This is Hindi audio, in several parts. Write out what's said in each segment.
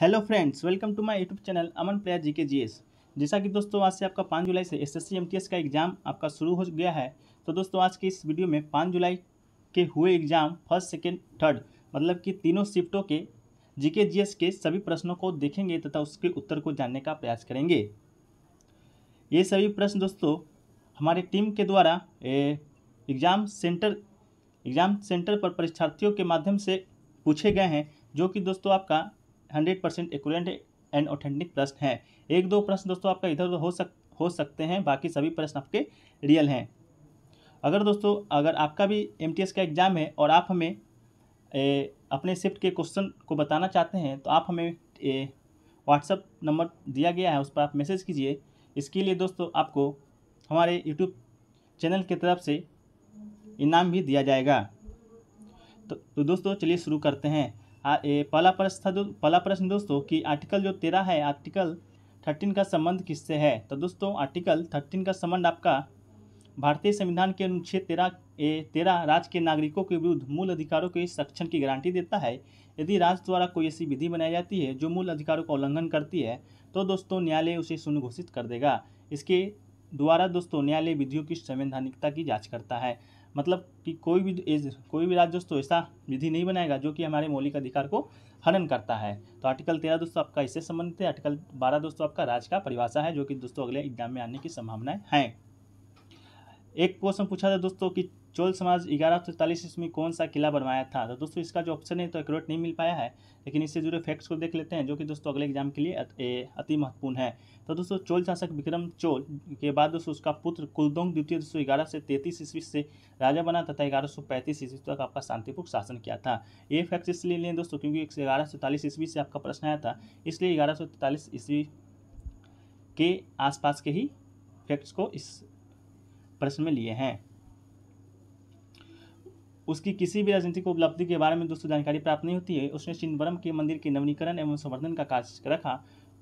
hello friends welcome to my YouTube channel Aman Praya ji के जी एस जैसा कि दोस्तों आज से आपका पाँच जुलाई से एसएससी एमटीएस का एग्ज़ाम आपका शुरू हो गया है तो दोस्तों आज के इस वीडियो में पाँच जुलाई के हुए एग्ज़ाम फर्स्ट सेकेंड थर्ड मतलब कि तीनों शिफ्टों के जी के जी एस के सभी प्रश्नों को देखेंगे तथा उसके उत्तर को जानने का प्रयास करेंगे ये सभी प्रश्न दोस्तों हमारी टीम के द्वारा एग्ज़ाम सेंटर एग्ज़ाम सेंटर पर परीक्षार्थियों के माध्यम से पूछे गए हैं जो कि दोस्तों आपका hundred percent accurate and authentic प्रश्न हैं एक दो प्रश्न दोस्तों आपका इधर उधर हो सक हो सकते हैं बाकी सभी प्रश्न आपके रियल हैं अगर दोस्तों अगर आपका भी एम का एग्ज़ाम है और आप हमें ए, अपने शिफ्ट के क्वेश्चन को बताना चाहते हैं तो आप हमें व्हाट्सअप नंबर दिया गया है उस पर आप मैसेज कीजिए इसके लिए दोस्तों आपको हमारे यूट्यूब चैनल की तरफ से इनाम भी दिया जाएगा तो, तो दोस्तों चलिए शुरू करते हैं पहला प्रश्न था पहला प्रश्न दोस्तों कि आर्टिकल जो तेरह है आर्टिकल थर्टीन का संबंध किससे है तो दोस्तों आर्टिकल थर्टीन का संबंध आपका भारतीय संविधान के अनुच्छेद तेरह ए तेरह राज्य के नागरिकों के विरुद्ध मूल अधिकारों के संरक्षण की गारंटी देता है यदि राज्य द्वारा कोई ऐसी विधि बनाई जाती है जो मूल अधिकारों का उल्लंघन करती है तो दोस्तों न्यायालय उसे शून्य घोषित कर देगा इसके द्वारा दोस्तों न्यायालय विधियों की संवैधानिकता की जाँच करता है मतलब कि कोई भी एज कोई भी राज्य दोस्तों ऐसा विधि नहीं बनाएगा जो कि हमारे मौलिक अधिकार को हनन करता है तो आर्टिकल तेरह दोस्तों आपका इससे संबंधित है आर्टिकल बारह दोस्तों आपका राज्य का परिभाषा है जो कि दोस्तों अगले एग्जाम में आने की संभावनाएं हैं एक क्वेश्चन पूछा था दोस्तों कि चोल समाज ग्यारह सौ तैतालीस ईस्वी में कौन सा किला बनवाया था तो दोस्तों इसका जो ऑप्शन है तो एक्यूरेट नहीं मिल पाया है लेकिन इससे जुड़े फैक्ट्स को देख लेते हैं जो कि दोस्तों अगले एग्जाम के लिए अति महत्वपूर्ण है तो दोस्तों चोल शासक विक्रम चोल के बाद दोस्तों उसका पुत्र कुलदोंग द्वितीय दोस्तों ग्यारह से तैंतीस ईस्वी से राजा बना तथा ग्यारह सौ पैंतीस ईस्वी तक आपका शांतिपूर्ण शासन किया था ये फैक्ट्स इसलिए लिए दोस्तों क्योंकि ग्यारह सौ तालीस ईस्वी से आपका प्रश्न आया था इसलिए ग्यारह सौ तैतालीस ईस्वी के आसपास के ही फैक्ट्स को इस प्रश्न में लिए हैं उसकी किसी भी राजनीतिक उपलब्धि के बारे में दोस्तों जानकारी प्राप्त नहीं होती है उसने चिन्नवरम के मंदिर के नवीनीकरण एवं संवर्धन का कार्य रखा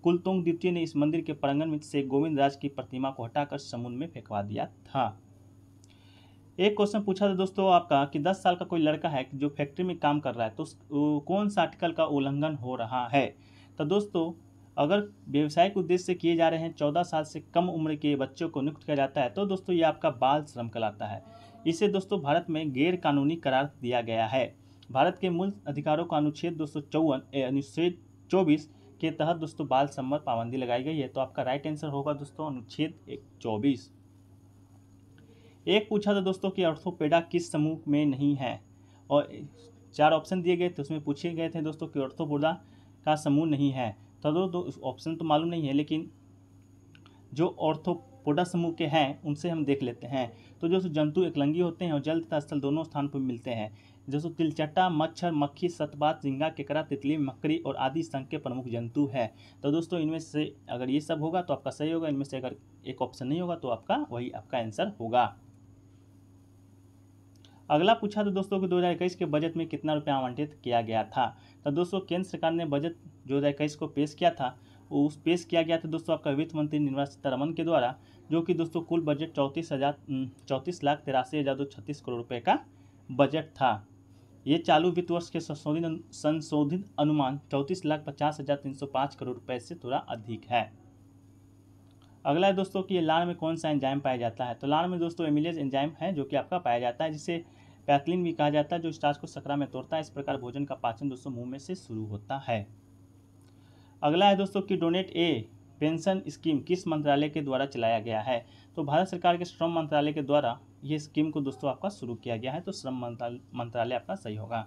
कुलतोंग द्वितीय ने इस मंदिर के प्रांगण में से गोविंद राज की प्रतिमा को हटाकर समुद्र में फेंकवा दिया था एक क्वेश्चन पूछा था दोस्तों आपका कि 10 साल का कोई लड़का है जो फैक्ट्री में काम कर रहा है तो कौन सा आर्टिकल का उल्लंघन हो रहा है तो दोस्तों अगर व्यवसायिक उद्देश्य से किए जा रहे हैं चौदह साल से कम उम्र के बच्चों को नियुक्त किया जाता है तो दोस्तों ये आपका बाल श्रम कहलाता है इसे दोस्तों भारत में गैर कानूनी करार दिया गया है भारत के मूल अधिकारों का अनुच्छेद दो अनुच्छेद चौबीस के तहत दोस्तों बाल सम्मत पाबंदी लगाई गई है तो आपका राइट आंसर होगा दोस्तों अनुच्छेद एक चौबीस एक पूछा था दोस्तों कि ऑर्थोपेडा किस समूह में नहीं है और चार ऑप्शन दिए गए थे उसमें पूछे गए थे दोस्तों कि ऑर्थोपोडा का समूह नहीं है तो दोस्तों ऑप्शन तो मालूम नहीं है लेकिन जो ऑर्थो पोडा समूह के हैं उनसे हम देख लेते हैं तो जो जंतु एकलंगी होते हैं और जल तथा स्थल दोनों स्थान पर मिलते हैं जैसे तिलचट्टा मच्छर मक्खी सतबात झिंगा केकड़ा तितली मकड़ी और आदि संघ के प्रमुख जंतु है तो दोस्तों इनमें से अगर ये सब होगा तो आपका सही होगा इनमें से अगर एक ऑप्शन नहीं होगा तो आपका वही आपका आंसर होगा अगला पूछा तो दोस्तों कि 2021 के बजट में कितना रुपया आवंटित किया गया था तो दोस्तों केंद्र सरकार ने बजट दो को पेश किया था उस पेश किया गया था दोस्तों आपका वित्त मंत्री निर्मला सीतारमन के द्वारा जो कि दोस्तों कुल बजट चौंतीस हज़ार चौंतीस लाख तिरासी हज़ार दो छत्तीस करोड़ रुपये का बजट था ये चालू वित्त वर्ष के संशोधित संशोधित अनुमान चौंतीस लाख पचास हज़ार तीन सौ पाँच करोड़ रुपए से थोड़ा अधिक है अगला है दोस्तों कि ये में कौन सा एंजाइम पाया जाता है तो लाड़ में दोस्तों एमिलेज एंजाइम है जो कि आपका पाया जाता है जिसे पैथलिन भी कहा जाता है जो स्टार्च को सकरा में तोड़ता है इस प्रकार भोजन का पाचन दोस्तों मुंह में से शुरू होता है अगला है दोस्तों कि डोनेट ए पेंशन स्कीम किस मंत्रालय के द्वारा चलाया गया है तो भारत सरकार के श्रम मंत्रालय के द्वारा ये स्कीम को दोस्तों आपका शुरू किया गया है तो श्रम मंत्रालय आपका सही होगा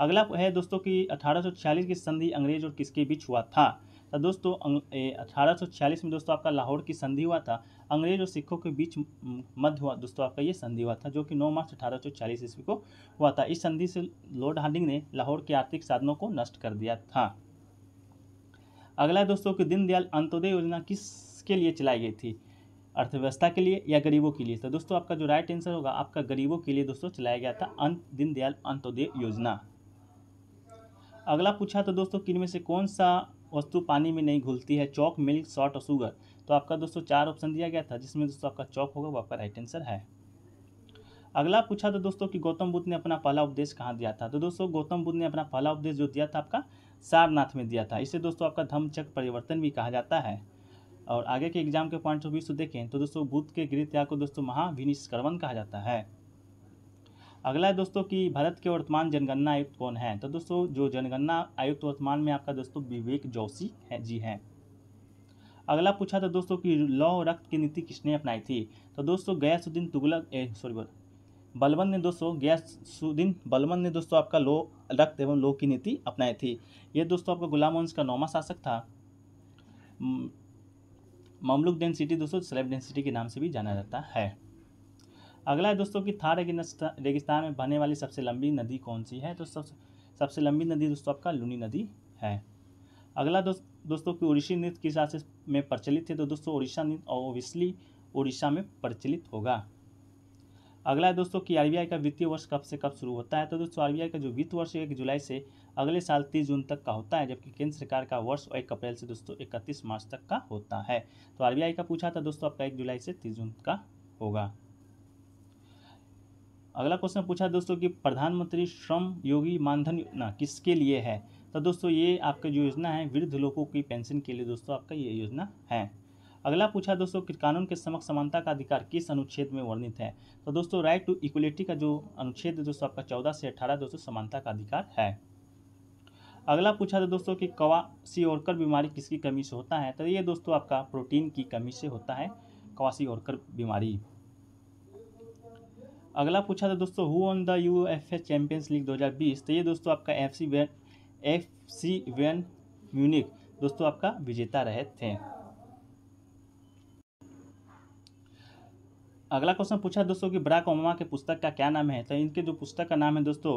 अगला है दोस्तों कि अठारह की संधि अंग्रेज और किसके बीच हुआ था तो दोस्तों अं, अठारह में दोस्तों आपका लाहौर की संधि हुआ था अंग्रेज और सिखों के बीच मध्य हुआ दोस्तों आपका ये संधि हुआ था जो कि 9 मार्च अठारह ईस्वी को हुआ था इस संधि से लॉर्ड हार्डिंग ने लाहौर के आर्थिक साधनों को नष्ट कर दिया था अगला दोस्तों की दीनदयाल अंत्योदय योजना किसके लिए चलाई गई थी अर्थव्यवस्था के लिए या गरीबों के लिए तो दोस्तों आपका जो राइट आंसर होगा आपका गरीबों के लिए दोस्तों चलाया गया था अंत दीनदयाल अंत्योदय योजना अगला पूछा तो दोस्तों किन में से कौन सा वस्तु पानी में नहीं घुलती है चौक मिल्क सॉल्ट और शुगर तो आपका दोस्तों चार ऑप्शन दिया गया था जिसमें दोस्तों आपका चौक होगा वो आपका राइट आंसर है अगला पूछा तो दोस्तों कि गौतम बुद्ध ने अपना पहला उपदेश कहाँ दिया था तो दोस्तों गौतम बुद्ध ने अपना पहला उपदेश जो दिया था आपका सारनाथ में दिया था इसे दोस्तों आपका धम्म चक्र परिवर्तन भी कहा जाता है और आगे के एग्जाम के पॉइंट ऑफ व्यू से देखें तो दोस्तों बुद्ध के गृह त्याग को दोस्तों महाविनिष्करवन कहा जाता है अगला है दोस्तों कि भारत के वर्तमान जनगणना आयुक्त कौन है तो दोस्तों जो जनगणना आयुक्त वर्तमान में आपका दोस्तों विवेक जोशी है जी हैं अगला पूछा था दोस्तों कि लौ रक्त की नीति किसने अपनाई थी तो दोस्तों गयासुद्दीन तुगलक सॉरी बलवंत ने दोस्तों गैसुद्दीन बलवंत ने दोस्तों आपका लो रक्त एवं लो की नीति अपनाई थी ये दोस्तों आपका गुलाम वंश का नौमा शासक था ममलुक डेंसिटी दोस्तों स्लेब डेंसिटी के नाम से भी जाना जाता है अगला है दोस्तों कि थार रेगिस्तान में बहने वाली सबसे लंबी नदी कौन सी है तो सबसे सबसे लंबी नदी दोस्तों आपका लूनी नदी है अगला दोस्त दोस्तों की उड़ीसी नृत्य किस राज्य में प्रचलित है तो दोस्तों उड़ीसा नृत्य ओबियसली उड़ीसा में प्रचलित होगा अगला है दोस्तों कि आरबीआई का वित्तीय वर्ष कब से कब शुरू होता है तो दोस्तों आरबीआई का जो वित्त वर्ष एक जुलाई से अगले साल तीस जून तक का होता है जबकि केंद्र सरकार का वर्ष एक अप्रैल से दोस्तों इकतीस मार्च तक का होता है तो आरबीआई का पूछा था दोस्तों आपका एक जुलाई से तीस जून का होगा अगला क्वेश्चन पूछा दोस्तों कि प्रधानमंत्री श्रम योगी मानधन योजना किसके लिए है तो दोस्तों ये आपका जो योजना है वृद्ध लोगों की पेंशन के लिए दोस्तों आपका ये योजना है अगला पूछा दोस्तों कि कानून के समक्ष समानता का अधिकार किस अनुच्छेद में वर्णित है तो दोस्तों राइट टू इक्वलिटी का जो अनुच्छेद दोस्तों आपका चौदह से अठारह दोस्तों समानता का अधिकार है अगला पूछा था दोस्तों कि कवासी औरकर बीमारी किसकी कमी से होता है तो ये दोस्तों आपका प्रोटीन की कमी से होता है कवासी औरकर बीमारी अगला पूछा था दोस्तों who on the U F H champions league 2020 तो ये दोस्तों आपका F C when F C when Munich दोस्तों आपका विजेता रहे थे अगला क्वेश्चन पूछा दोस्तों कि ब्राक ओबामा के पुस्तक का क्या नाम है तो इनके जो पुस्तक का नाम है दोस्तों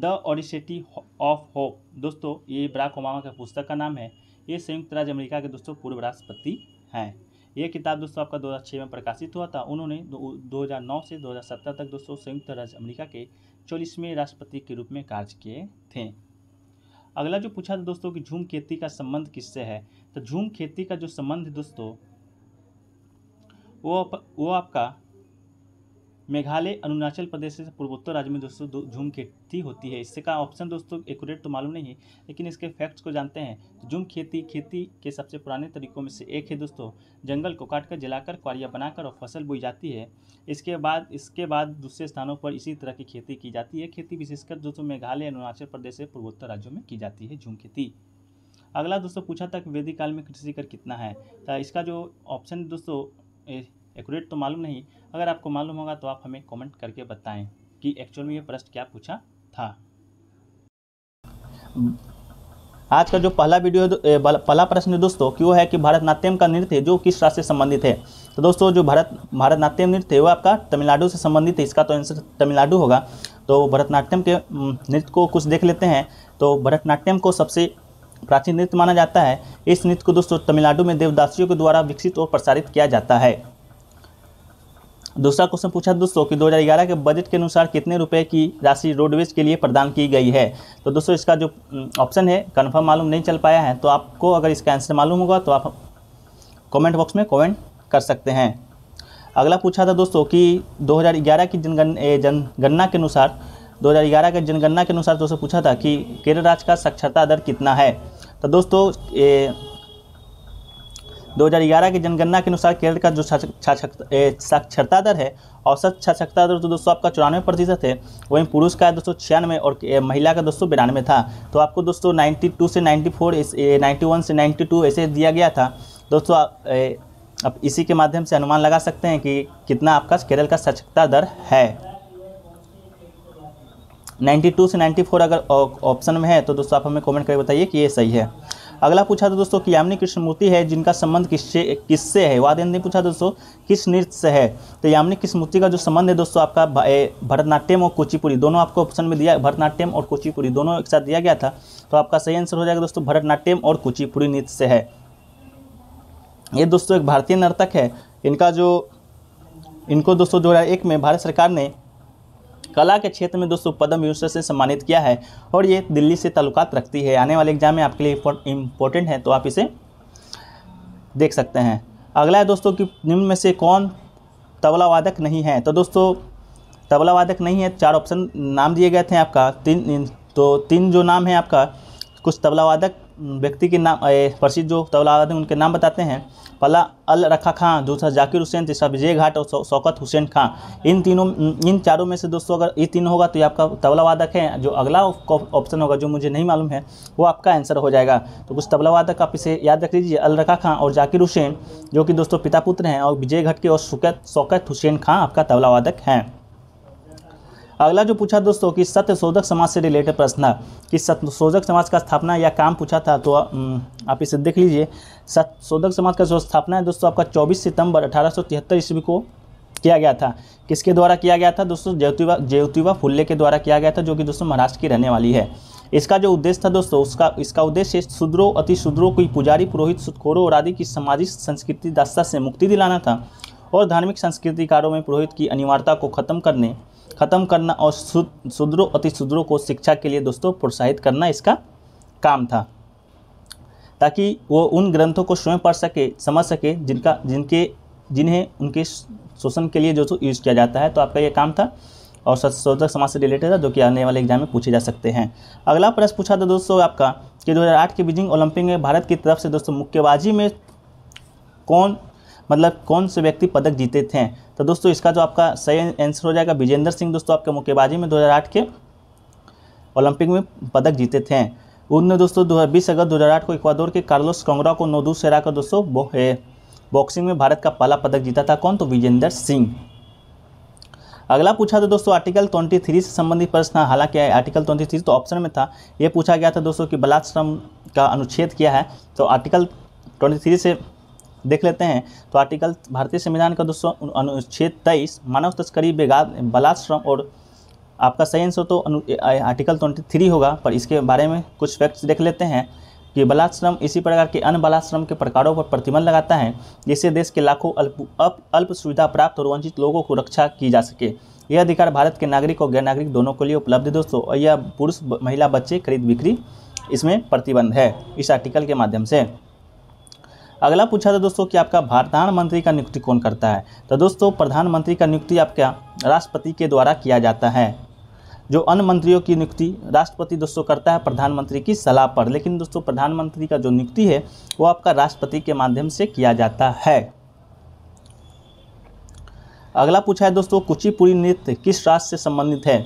द ऑडिसिटी ऑफ होप दोस्तों ये ब्राक ओबामा के पुस्तक का नाम है ये संयुक्त राज्य अमेरिका के दोस्तों पूर्व राष्ट्रपति हैं ये किताब दोस्तों आपका 2006 में प्रकाशित हुआ था उन्होंने 2009 से 2017 तक दोस्तों संयुक्त राज्य अमेरिका के चौलीसवें राष्ट्रपति के रूप में कार्य किए थे अगला जो पूछा था दोस्तों कि झूम खेती का संबंध किससे है तो झूम खेती का जो संबंध दोस्तों वो आप, वो आपका मेघालय अरुणाचल प्रदेश से पूर्वोत्तर राज्य में दोस्तों झूम खेती होती है इससे का ऑप्शन दोस्तों एक्यूरेट तो मालूम नहीं है लेकिन इसके फैक्ट्स को जानते हैं तो झूम खेती खेती के सबसे पुराने तरीकों में से एक है दोस्तों जंगल को काट कर जलाकर क्वारिया बनाकर और फसल बोई जाती है इसके बाद इसके बाद दूसरे स्थानों पर इसी तरह की खेती की जाती है खेती विशेषकर दोस्तों मेघालय अरुणाचल प्रदेश से पूर्वोत्तर राज्यों में की जाती है झूम खेती अगला दोस्तों पूछा था कि वैदिक काल में कृषि कर कितना है तो इसका जो ऑप्शन दोस्तों एक्यूरेट तो मालूम नहीं अगर आपको मालूम होगा तो आप हमें कमेंट करके बताएं कि एक्चुअल में ये प्रश्न क्या पूछा था आज का जो पहला वीडियो पहला प्रश्न है दोस्तों कि वो है कि भारतनाट्यम का नृत्य जो किस राज्य से संबंधित है तो दोस्तों जो भारत भारतनाट्यम नृत्य है वो आपका तमिलनाडु से संबंधित है इसका तो आंसर तमिलनाडु होगा तो भरतनाट्यम के नृत्य को कुछ देख लेते हैं तो भरतनाट्यम को सबसे प्राचीन नृत्य माना जाता है इस नृत्य को दोस्तों तमिलनाडु में देवदासियों के द्वारा विकसित और प्रसारित किया जाता है दूसरा क्वेश्चन पूछा दोस्तों कि 2011 के बजट के अनुसार कितने रुपए की राशि रोडवेज के लिए प्रदान की गई है तो दोस्तों इसका जो ऑप्शन है कन्फर्म मालूम नहीं चल पाया है तो आपको अगर इसका आंसर मालूम होगा तो आप कॉमेंट बॉक्स में कॉमेंट कर सकते हैं अगला पूछा था दोस्तों कि 2011 की जनगण जनगणना के अनुसार 2011 के जनगणना के अनुसार दोस्तों पूछा था कि केरल राज्य का साक्षरता दर कितना है तो दोस्तों दो हज़ार ग्यारह की जनगणना के अनुसार केरल का जो साक्षरता दर है औसत साक्षरता दर तो दोस्तों आपका चौरानवे प्रतिशत है वहीं पुरुष का दोस्तों छियानवे और महिला का दोस्तों बिरानवे था तो आपको दोस्तों 92 से 94 91 से 92 ऐसे दिया गया था दोस्तों आप इसी के माध्यम से अनुमान लगा सकते हैं कि कितना आपका केरल का साक्षरता दर है 92 से 94 अगर ऑप्शन में है तो दोस्तों आप हमें कमेंट करके बताइए कि ये सही है अगला पूछा था दोस्तों कि यामिनी कृष्णमूर्ति है जिनका संबंध किससे किससे है वाद्य ने पूछा दोस्तों किस नृत्य से है तो यामिनी कृष्णमूर्ति का जो संबंध है दोस्तों आपका भरतनाट्यम और कुचिपुरी दोनों आपको ऑप्शन में दिया भरतनाट्यम और कुचिपुरी दोनों एक साथ दिया गया था तो आपका सही आंसर हो जाएगा दोस्तों भरतनाट्यम और कुचिपुरी नृत्य से है ये दोस्तों एक भारतीय नर्तक है इनका जो इनको दोस्तों दो में भारत सरकार ने कला के क्षेत्र में दोस्तों पद्म विभूषण से सम्मानित किया है और ये दिल्ली से ताल्लुकात रखती है आने वाले एग्जाम में आपके लिए इम्पोर्टेंट है तो आप इसे देख सकते हैं अगला है दोस्तों कि निम्न में से कौन तबला वादक नहीं है तो दोस्तों तबला वादक नहीं है चार ऑप्शन नाम दिए गए थे आपका तीन तो तीन जो नाम है आपका कुछ तबला वादक व्यक्ति के नाम प्रसिद्ध जो तबला वादक उनके नाम बताते हैं पहला अल रखा खां दूसरा जाकिर हुसैन तीसरा विजय घाट और शौकत हुसैन खां इन तीनों इन चारों में से दोस्तों अगर ये तीन होगा तो ये आपका तबला वादक है जो अगला ऑप्शन होगा जो मुझे नहीं मालूम है वो आपका आंसर हो जाएगा तो कुछ तबला वादक आप इसे याद रख लीजिए अल रखा खां और जाकिर हुसैन जो कि दोस्तों पिता पुत्र हैं और विजय घाट के और शुकत शौकत हुसैन खां आपका तबला वादक हैं अगला जो पूछा दोस्तों कि सत्य शोधक समाज से रिलेटेड प्रश्न कि सत्य शोधक समाज का स्थापना या काम पूछा था तो आप इसे देख लीजिए शोधक समाज का जो स्थापना है दोस्तों आपका 24 सितंबर अठारह ईस्वी को किया गया था किसके द्वारा किया गया था दोस्तों ज्योतिबा ज्योतिबा फुल्ले के द्वारा किया गया था जो कि दोस्तों महाराष्ट्र की रहने वाली है इसका जो उद्देश्य था दोस्तों उसका इसका उद्देश्य शूद्रो अति शूद्रों की पुजारी पुरोहित सुखोरों और आदि की सामाजिक संस्कृति दास्ता से मुक्ति दिलाना था और धार्मिक संस्कृतिकारों में पुरोहित की अनिवार्यता को खत्म करने खत्म करना और शूद्रो अति शूद्रों को शिक्षा के लिए दोस्तों प्रोत्साहित करना इसका काम था ताकि वो उन ग्रंथों को स्वयं पढ़ सके समझ सके जिनका जिनके जिन्हें उनके शोषण के लिए जो यूज़ किया जाता है तो आपका ये काम था और शोधक समाज से रिलेटेड था जो कि आने वाले एग्जाम में पूछे जा सकते हैं अगला प्रश्न पूछा था दोस्तों आपका कि 2008 के बीजिंग ओलंपिक में भारत की तरफ से दोस्तों मुक्केबाजी में कौन मतलब कौन से व्यक्ति पदक जीते थे तो दोस्तों इसका जो आपका सही आंसर हो जाएगा विजेंद्र सिंह दोस्तों आपके मुक्केबाजी में 2008 के ओलंपिक में पदक जीते थे उनने दोस्तों दो बीस अगस्त 2008 को इक्वाडोर के कार्लोस कांगरा को नौ दूस से हराकर दोस्तों बॉक्सिंग में भारत का पहला पदक जीता था कौन तो विजेंद्र सिंह अगला पूछा था दोस्तों आर्टिकल 23 से संबंधित प्रश्न हालांकि आर्टिकल 23 तो ऑप्शन में था ये पूछा गया था दोस्तों कि बलाश्रम का अनुच्छेद किया है तो आर्टिकल 23 से देख लेते हैं तो आर्टिकल भारतीय संविधान का दोस्तों अनुच्छेद 23 मानव तस्करी बेगा बलाश्रम और आपका सही आंसर तो आर्टिकल ट्वेंटी थ्री होगा पर इसके बारे में कुछ फैक्ट्स देख लेते हैं कि बलाश्रम इसी प्रकार के अन्य बलाश्रम के प्रकारों पर प्रतिबंध लगाता है जिससे देश के लाखों अल्प अप, अल्प सुविधा प्राप्त और वंचित लोगों को रक्षा की जा सके यह अधिकार भारत के नागरिक और गैर नागरिक दोनों के लिए उपलब्ध है दोस्तों और यह पुरुष महिला बच्चे खरीद बिक्री इसमें प्रतिबंध है इस आर्टिकल के माध्यम से अगला पूछा था दोस्तों कि आपका प्रधानमंत्री का नियुक्ति कौन करता है तो दोस्तों प्रधानमंत्री का नियुक्ति आपका राष्ट्रपति के द्वारा किया जाता है जो अन्य मंत्रियों की नियुक्ति राष्ट्रपति दोस्तों करता है प्रधानमंत्री की सलाह पर लेकिन दोस्तों प्रधानमंत्री का जो नियुक्ति है वो आपका राष्ट्रपति के माध्यम से किया जाता है अगला पूछा है दोस्तों कुचिपुरी नृत्य किस राज्य से संबंधित है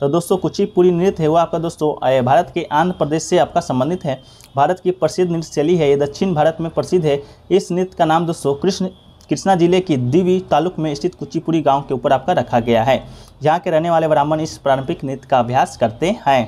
तो दोस्तों कुचिपुरी नृत्य है वो आपका दोस्तों भारत के आंध्र प्रदेश से आपका संबंधित है भारत की प्रसिद्ध नृत्य शैली है ये दक्षिण भारत में प्रसिद्ध है इस नृत्य का नाम दोस्तों कृष्ण कृष्णा जिले के दिवी तालुक में स्थित कुचीपुरी गांव के ऊपर आपका रखा गया है यहाँ के रहने वाले ब्राह्मण इस पारंपरिक नृत्य का अभ्यास करते हैं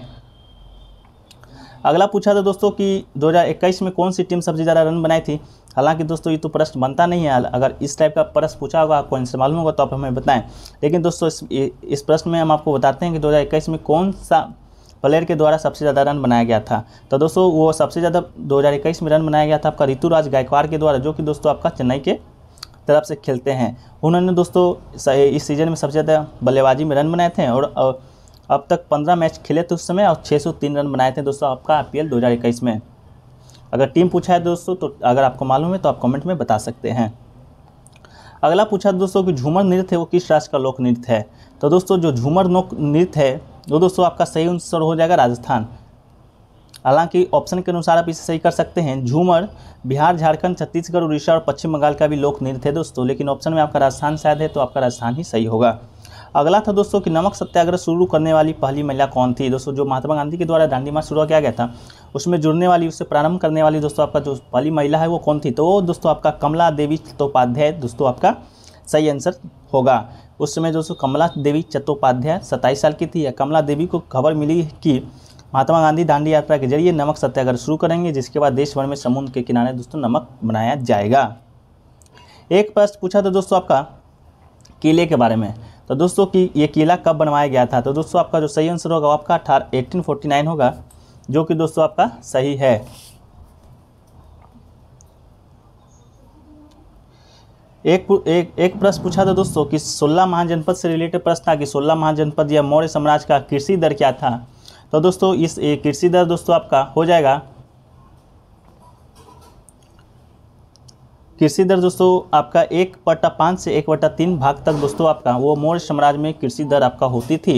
अगला पूछा था दोस्तों कि 2021 में कौन सी टीम सबसे ज़्यादा रन बनाई थी हालांकि दोस्तों ये तो प्रश्न बनता नहीं है अगर इस टाइप का प्रश्न पूछा होगा आपको आंसर मालूम होगा तो आप हमें बताएं लेकिन दोस्तों इस इस प्रश्न में हम आपको बताते हैं कि 2021 में कौन सा प्लेयर के द्वारा सबसे ज़्यादा रन बनाया गया था तो दोस्तों वो सबसे ज़्यादा दो में रन बनाया गया था आपका ऋतुराज गायकवाड़ के द्वारा जो कि दोस्तों आपका चेन्नई के तरफ से खेलते हैं उन्होंने दोस्तों इस सीज़न में सबसे ज़्यादा बल्लेबाजी में रन बनाए थे और अब तक पंद्रह मैच खेले थे उस समय और छः रन बनाए थे दोस्तों आपका आई पी में अगर टीम पूछा है दोस्तों तो अगर आपको मालूम है तो आप कमेंट में बता सकते हैं अगला पूछा दोस्तों कि झूमर नृत्य है वो किस राज्य का लोक नृत्य है तो दोस्तों जो झूमर लोक नृत्य है वो दोस्तों आपका सही आंसर हो जाएगा राजस्थान हालांकि ऑप्शन के अनुसार आप इसे सही कर सकते हैं झूमर बिहार झारखंड छत्तीसगढ़ उड़ीसा और पश्चिम बंगाल का भी लोक नृत्य है दोस्तों लेकिन ऑप्शन में आपका राजस्थान शायद है तो आपका राजस्थान ही सही होगा अगला था दोस्तों कि नमक सत्याग्रह शुरू करने वाली पहली महिला कौन थी दोस्तों जो महात्मा गांधी के द्वारा दांडी मार्च शुरू किया गया था उसमें जुड़ने वाली उससे प्रारंभ करने वाली दोस्तों आपका जो पहली महिला है वो कौन थी तो दोस्तों आपका कमला देवी चट्टोपाध्याय दोस्तों आपका सही आंसर होगा उस समय दोस्तों कमला देवी चट्टोपाध्याय सत्ताईस साल की थी कमला देवी को खबर मिली कि महात्मा गांधी दांडी यात्रा के जरिए नमक सत्याग्रह शुरू करेंगे जिसके बाद देश भर में समुद्र के किनारे दोस्तों नमक बनाया जाएगा एक प्रश्न पूछा था दोस्तों आपका केले के बारे में तो दोस्तों कि ये केला कब बनवाया गया था तो दोस्तों आपका जो सही आंसर होगा वो आपका अठारह एटीन फोर्टी नाइन होगा जो कि दोस्तों आपका सही है एक एक एक प्रश्न पूछा था दोस्तों कि सोलह महाजनपद से रिलेटेड प्रश्न था कि सोलह महाजनपद या मौर्य साम्राज्य का कृषि दर क्या था तो दोस्तों इस कृषि दर दोस्तों आपका हो जाएगा कृषि दर दोस्तों आपका एक बटा पाँच से एक बटा तीन भाग तक दोस्तों आपका वो मौर्य साम्राज्य में कृषि दर आपका होती थी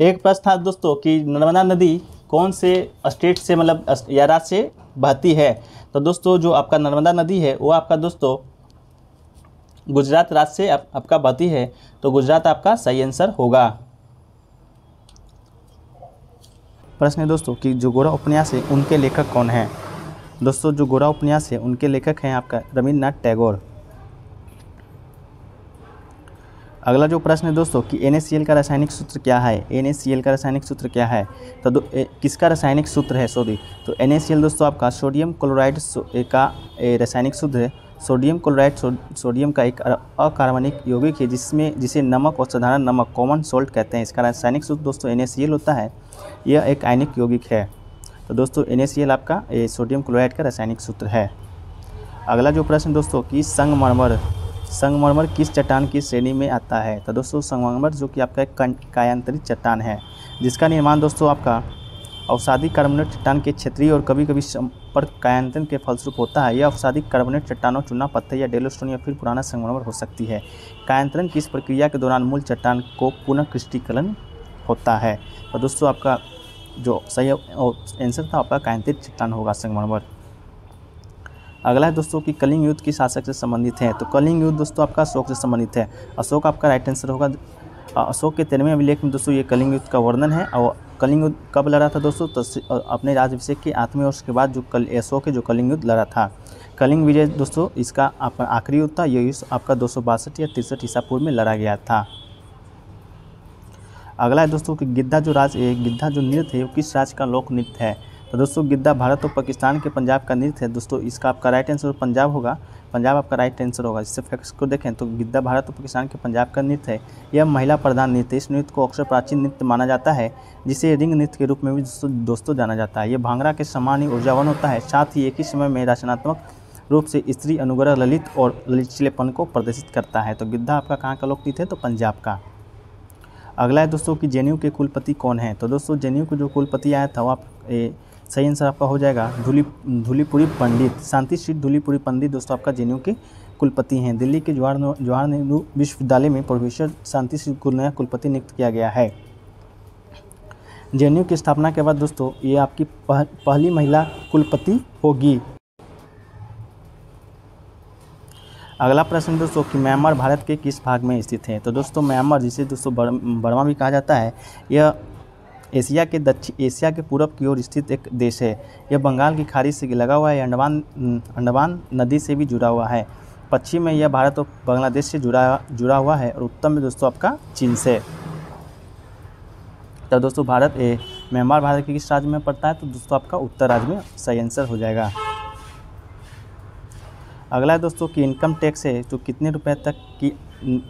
एक प्रश्न था दोस्तों कि नर्मदा नदी कौन से स्टेट से मतलब या राज्य से बहती है तो दोस्तों जो आपका नर्मदा नदी है वो आपका दोस्तों गुजरात राज्य से आप, आपका बती है तो गुजरात आपका सही आंसर होगा प्रश्न है दोस्तों कि जो गोरा उपन्यास है उनके लेखक कौन हैं दोस्तों जो गोरा उपन्यास है उनके लेखक हैं आपका रविन्द्रनाथ टैगोर अगला जो प्रश्न है दोस्तों कि एन का रासायनिक सूत्र क्या है एन का रासायनिक सूत्र क्या है तो ए, किसका रासायनिक सूत्र है सॉरी तो एन दोस्तों आपका सोडियम क्लोराइड का रासायनिक सूत्र है सोडियम क्लोराइड सो, सोडियम का एक अकार्बनिक यौगिक है जिसमें जिसे नमक और साधारण नमक कॉमन सोल्ट कहते हैं इसका रासायनिक सूत्र दोस्तों एन होता है यह एक आयनिक यौगिक है तो दोस्तों एन आपका ये सोडियम क्लोराइड का रासायनिक सूत्र है अगला जो प्रश्न दोस्तों कि संगमरमर संगमरमर किस चट्टान की श्रेणी में आता है तो दोस्तों संगमरमर जो कि आपका एक कायांतरित चट्टान है जिसका निर्माण दोस्तों आपका अवसादी कार्बोनेट चट्टान के क्षेत्रीय और कभी कभी संपर्क कायांतन के फलस्वरूप होता है यह अवसादी कार्बोनेट चट्टानों चुना पत्थर या डेलोस्टोन या फिर पुराना संगमरमर हो सकती है कायांतरण की इस प्रक्रिया के दौरान मूल चट्टान को पुनः क्रिस्टीकरण होता है तो दोस्तों आपका जो सही आंसर था आपका कायांतरित चट्टान होगा संगमरमर अगला है दोस्तों कि कलिंग युद्ध किस शासक से संबंधित है तो कलिंग युद्ध दोस्तों आपका अशोक से संबंधित है अशोक आपका राइट आंसर होगा अशोक के तेरहवें अभिलेख में दोस्तों ये कलिंग युद्ध का वर्णन है और कलिंग युद्ध कब लड़ा था दोस्तों तो अपने राजभिषेक के आठवें वर्ष के बाद जो कल ऐसो के जो कलिंग युद्ध लड़ा था कलिंग विजय दोस्तों इसका आपका आखिरी युद्ध था यह युद्ध आपका दो या तिरसठ ईसा पूर्व में लड़ा गया था अगला है दोस्तों कि गिद्धा जो राज गिद्धा जो नृत्य है वो किस राज्य का लोक नृत्य है तो दोस्तों गिद्दा भारत और पाकिस्तान के पंजाब का नृत्य है दोस्तों इसका आपका राइट आंसर पंजाब होगा पंजाब आपका राइट आंसर होगा जिससे फैक्ट्स को देखें तो गिद्दा भारत और पाकिस्तान के पंजाब का नृत्य है यह महिला प्रधान नृत्य इस नृत्य को अक्सर प्राचीन नृत्य माना जाता है जिसे रिंग नृत्य के रूप में भी दोस्तों जाना जाता है यह भांगड़ा के समान ही ऊर्जावन होता है साथ ही एक ही समय में रचनात्मक रूप से स्त्री अनुग्रह ललित और ललितपन को प्रदर्शित करता है तो गिद्धा आपका कहाँ का लोकनीत है तो पंजाब का अगला है दोस्तों कि जेनयू के कुलपति कौन है तो दोस्तों जेनयू के जो कुलपति आया था वो आप सही आंसर आपका हो जाएगा धूली धूलीपुरी पंडित शांति श्री धूलीपुरी पंडित दोस्तों आपका जे के कुलपति हैं दिल्ली के जवाहर जवाहर नेहरू विश्वविद्यालय में प्रोफेसर शांति श्री को नया कुलपति नियुक्त किया गया है जे की स्थापना के बाद दोस्तों ये आपकी पह, पहली महिला कुलपति होगी अगला प्रश्न दोस्तों कि म्यांमार भारत के किस भाग में स्थित है तो दोस्तों म्यांमार जिसे दोस्तों बर्मा भी कहा जाता है यह एशिया के दक्षिण एशिया के पूर्व की ओर स्थित एक देश है यह बंगाल की खाड़ी से लगा हुआ है अंडमान अंडमान नदी से भी जुड़ा हुआ है पश्चिम में यह भारत और बांग्लादेश से जुड़ा जुड़ा हुआ है और उत्तर में दोस्तों आपका चीन से तो दोस्तों भारत ए म्यांमार भारत के किस राज्य में पड़ता है तो दोस्तों आपका उत्तर राज्य में सही आंसर हो जाएगा अगला है दोस्तों कि इनकम टैक्स है तो कितने रुपए तक की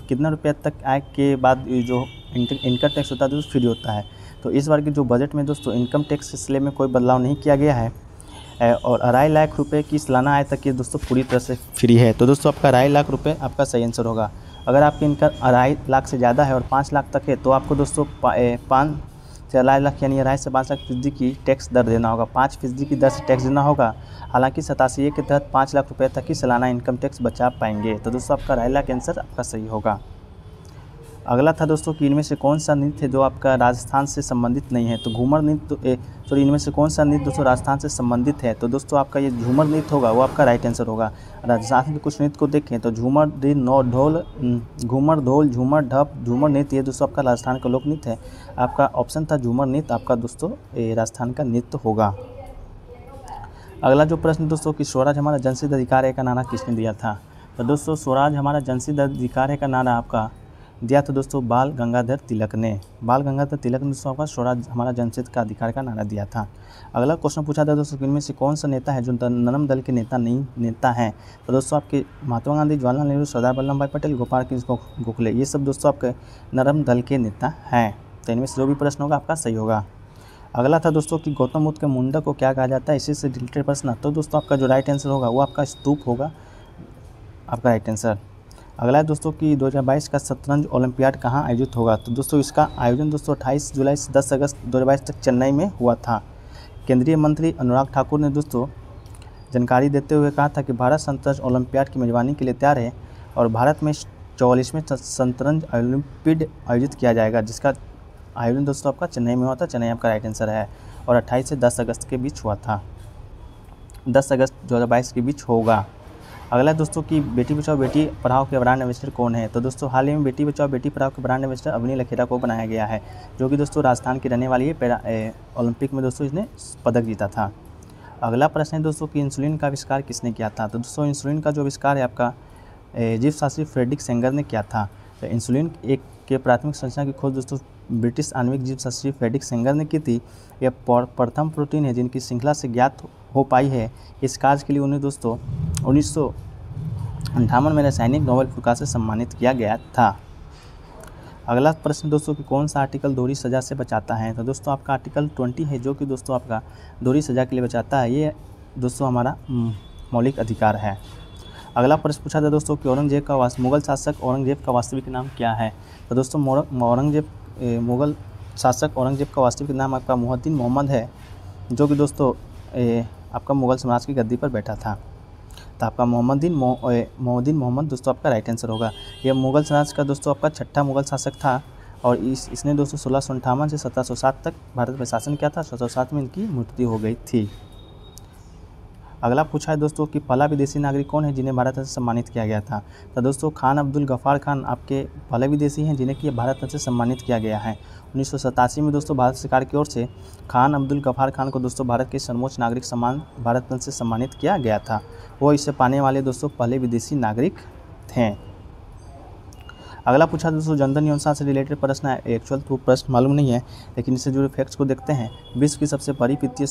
कितने रुपए तक आय के बाद जो इनकम टैक्स होता है दोस्तों फ्री होता है तो इस बार के जो बजट में दोस्तों इनकम टैक्स सिलसिले में कोई बदलाव नहीं किया गया है और अढ़ाई लाख रुपए की सालाना आय तक ये दोस्तों पूरी तरह से फ्री है तो दोस्तों आपका अढ़ाई लाख रुपए आपका सही आंसर होगा अगर आपकी इनकम अढ़ाई लाख से ज़्यादा है और पाँच लाख तक है तो आपको दोस्तों पाँच से अढ़ाई लाख यानी अढ़ाई से पाँच लाख फीसदी की टैक्स दर देना होगा पाँच फीसदी की दर से टैक्स देना होगा हालांकि सतासी के तहत पाँच लाख रुपये तक की सालाना इनकम टैक्स बचा पाएंगे तो दोस्तों आपका अढ़ाई लाख आंसर आपका सही होगा अगला था दोस्तों कि इनमें से कौन सा नृत्य है जो आपका राजस्थान से संबंधित नहीं है तो घूमर नृत्य सॉरी तो, इनमें से कौन सा नृत्य दोस्तों राजस्थान से संबंधित है तो दोस्तों आपका ये झूमर नृत्य होगा वो आपका राइट आंसर होगा राजस्थान के कुछ नृत्य को देखें तो झूमर दिन नौ ढोल घूमर ढोल झूमर ढप झूमर नृत्य ये दोस्तों आपका राजस्थान का लोक नृत्य है आपका ऑप्शन था झूमर नृत्य आपका दोस्तों राजस्थान का नृत्य होगा अगला जो प्रश्न दोस्तों कि स्वराज हमारा जनसिद्ध अधिकार है का नारा किसने दिया था तो दोस्तों स्वराज हमारा जनसिद्ध अधिकार है का नारा आपका दिया था दोस्तों बाल गंगाधर तिलक ने बाल गंगाधर तिलक ने दोस्तों आपका स्वराज हमारा जनचित का अधिकार का नारा दिया था अगला क्वेश्चन पूछा था दोस्तों इनमें से कौन सा नेता है जो नरम दल के नेता नहीं नेता हैं तो दोस्तों आपके महात्मा गांधी जवाहरलाल नेहरू सरदार वल्लभ भाई पटेल गोपाल कृष्ण गोखले ये सब दोस्तों आपके नरम दल के नेता हैं तो इनमें से जो भी प्रश्न होगा आपका सही होगा अगला था दोस्तों कि गौतम बुद्ध के मुंडा को क्या कहा जाता है इसी से रिलेटेड प्रश्न तो दोस्तों आपका जो राइट आंसर होगा वो आपका स्तूप होगा आपका राइट आंसर अगला है दोस्तों कि 2022 का शतरंज ओलंपियाड कहाँ आयोजित होगा तो दोस्तों इसका आयोजन दोस्तों 28 जुलाई से 10 अगस्त 2022 तक चेन्नई में हुआ था केंद्रीय मंत्री अनुराग ठाकुर ने दोस्तों जानकारी देते हुए कहा था कि भारत शतरंज ओलंपियाड की मेजबानी के लिए तैयार है और भारत में चौवालीसवें शतरंज ओलंपिड आयोजित किया जाएगा जिसका आयोजन दोस्तों आपका चेन्नई में हुआ था चेन्नई आपका राइट आंसर है और अट्ठाईस से दस अगस्त के बीच हुआ था दस अगस्त दो के बीच होगा अगला दोस्तों की बेटी बचाओ बेटी पढ़ाओ के ब्रांड एम्बेसडर कौन है तो दोस्तों हाल ही में बेटी बचाओ बेटी पढ़ाओ के ब्रांड एम्बेसडर अवनी लखेरा को बनाया गया है जो कि दोस्तों राजस्थान की रहने वाली है ओलंपिक में दोस्तों इसने पदक जीता था अगला प्रश्न है दोस्तों कि इंसुलिन का आविष्कार किसने किया था तो दोस्तों इंसुलिन का जो आविष्कार है आपका जीव शास्त्री फ्रेडिक सेंगर ने किया था तो इंसुलिन एक के प्राथमिक संरचना की खोज दोस्तों ब्रिटिश आणविक जीव शास्त्री फ्रेडिक सेंगर ने की थी यह प्रथम प्रोटीन है जिनकी श्रृंखला से ज्ञात हो पाई है इस कार्य के लिए उन्हें दोस्तों उन्नीस अंठावन में रासायनिक नोबेल पुरस्कार से सम्मानित किया गया था अगला प्रश्न दोस्तों कि कौन सा आर्टिकल दोहरी सजा से बचाता है तो दोस्तों आपका आर्टिकल ट्वेंटी है जो कि दोस्तों आपका दोहरी सजा के लिए बचाता है ये दोस्तों हमारा हम्म, मौलिक अधिकार है अगला प्रश्न पूछा था दोस्तों कि औरंगजेब का वास्तव मुगल शासक औरंगजेब का वास्तविक नाम क्या है तो दोस्तों औरंगजेब मुगल शासक औरंगजेब का वास्तविक नाम आपका मोहद्दीन मोहम्मद है जो कि दोस्तों आपका मुगल समाज की गद्दी पर बैठा था तो आपका दिन मोहम्मदीन मोहम्मद दोस्तों आपका राइट आंसर होगा यह मुगल समाज का दोस्तों आपका छठा मुगल शासक था और इस इसने दोस्तों सोलह सौ अंठावन से सत्रह सौ सात तक भारत में शासन किया था सत्रह सौ सात में इनकी मृत्यु हो गई थी अगला पूछा है दोस्तों कि पहला विदेशी नागरिक कौन है जिन्हें भारत से सम्मानित किया गया था तो दोस्तों खान अब्दुल गफ़ार खान आपके पहले विदेशी हैं जिन्हें कि भारत से सम्मानित किया गया है उन्नीस में दोस्तों भारत सरकार की ओर से खान अब्दुल गफार खान को दोस्तों भारत के सर्वोच्च नागरिक सम्मान भारत रत्न से सम्मानित किया गया था वो इसे पाने वाले दोस्तों पहले विदेशी नागरिक थे अगला पूछा दोस्तों जनधन योजना से रिलेटेड प्रश्न है एक्चुअल तो प्रश्न मालूम नहीं है लेकिन इससे जुड़े फैक्ट्स को देखते हैं विश्व की सबसे बड़ी वित्तीय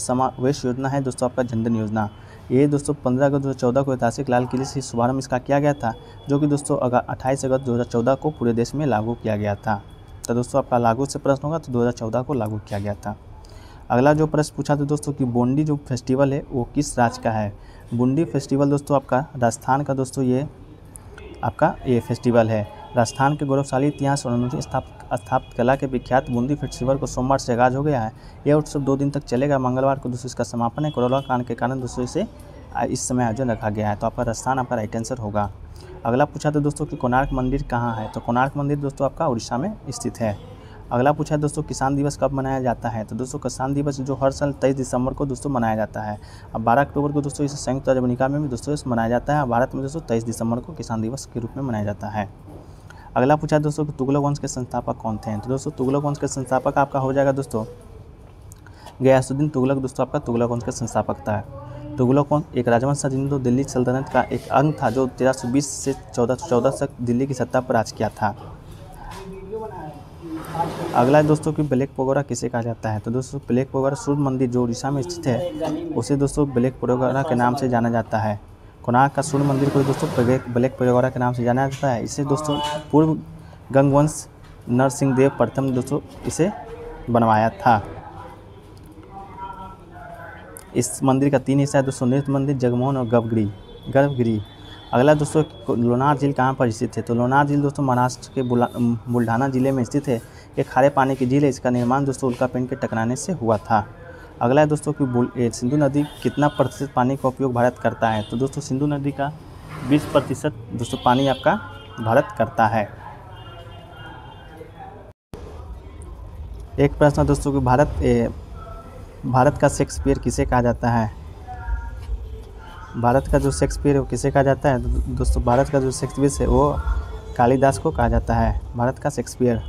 समावेश योजना है दोस्तों आपका जनधन योजना ये दोस्तों पंद्रह अगस्त दो चौदह को ऐतिहासिक लाल किले से शुभारंभ इसका किया गया था जो कि दोस्तों अट्ठाईस अगस्त दो को पूरे देश में लागू किया गया था तो दोस्तों आपका लागू से प्रश्न होगा तो 2014 को लागू किया गया था अगला जो प्रश्न पूछा था दोस्तों कि बोंडी जो फेस्टिवल है वो किस राज्य का है बूंदी फेस्टिवल दोस्तों आपका राजस्थान का दोस्तों ये आपका ये फेस्टिवल है राजस्थान के गौरवशाली इतिहास और अनूठी स्थापित कला के विख्यात बूंदी फेस्टिवल को सोमवार से आगाज हो गया है यह उत्सव दो दिन तक चलेगा मंगलवार को दोस्तों इसका समापन है कोरोना कांड के कारण दोस्तों इसे इस समय आयोजन रखा गया है तो आपका राजस्थान आपका राइट आंसर होगा अगला पूछा था दोस्तों कि कोणार्क मंदिर कहाँ है तो कोणार्क मंदिर दोस्तों आपका उड़ीसा में स्थित है अगला पूछा है दोस्तों किसान दिवस कब मनाया जाता है तो दोस्तों किसान दिवस जो हर साल तेईस दिसंबर को दोस्तों मनाया जाता है अब बारह अक्टूबर को दोस्तों इसे संयुक्त राज्य अमेरिका में भी दोस्तों मनाया जाता है भारत में दोस्तों तेईस दिसंबर को किसान दिवस के रूप में मनाया जाता है अगला पूछा दोस्तों दोस्तों तुगलक वंश के संस्थापक कौन थे तो दोस्तों तुगलक वंश के संस्थापक आपका हो जाएगा दोस्तों गयासुद्दीन तुगलक दोस्तों आपका तुगलक वंश का संस्थापक था तुगलकों एक राजवंश था जिन्होंने तो दिल्ली सल्तनत का एक अंग था जो तेरह सौ बीस से चौदह सौ चौदह तक दिल्ली की सत्ता पर राज किया था अगला है दोस्तों कि ब्लैक पगोरा किसे कहा जाता है तो दोस्तों ब्लैक पगोरा सूर्य मंदिर जो उड़ीसा में स्थित है उसे दोस्तों ब्लैक पगोरा के नाम से जाना जाता है कोणार्क का सूर्य मंदिर को दोस्तों ब्लैक पगोरा के नाम से जाना जाता है इसे दोस्तों पूर्व गंगवंश नरसिंहदेव प्रथम दोस्तों इसे बनवाया था इस मंदिर का तीन हिस्सा है दोस्तों नृत्य मंदिर जगमोहन और गर्भगृह गर्भगृह अगला दोस्तों लोनार झील कहाँ पर स्थित है तो लोनार झील दोस्तों महाराष्ट्र के बुल्ढाना जिले में स्थित है ये खारे पानी की झील है इसका निर्माण दोस्तों उल्का पेंट के टकराने से हुआ था अगला है दोस्तों कि सिंधु नदी कितना प्रतिशत पानी का उपयोग भारत करता है तो दोस्तों सिंधु नदी का बीस प्रतिशत दोस्तों पानी आपका भारत करता है एक प्रश्न दोस्तों कि भारत भारत का शेक्सपियर किसे कहा जाता है भारत का जो शेक्सपियर है वो किसे कहा जाता है दोस्तों भारत का जो शेक्सपियर है वो कालिदास को कहा जाता है भारत का शेक्सपियर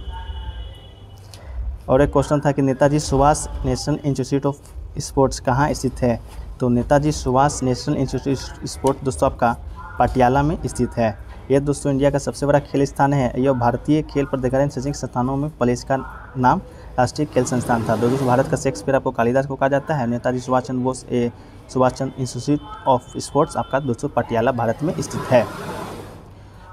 और एक क्वेश्चन था कि Netaji Subhash National Institute of Sports कहाँ स्थित है तो Netaji Subhash National Institute Sports दोस्तों आपका पटियाला में स्थित है यह दोस्तों इंडिया का सबसे बड़ा खेल स्थान है यह भारतीय खेल प्राधिकरण शैक्षणिक संस्थानों में प्लेस का नाम राष्ट्रीय खेल संस्थान था दोस्तों भारत का शेक्सपियर आपको कालिदास को कहा जाता है नेताजी सुभाष चंद्र बोस ए Subhash Chandra Institute of Sports आपका दोस्तों पटियाला भारत में स्थित है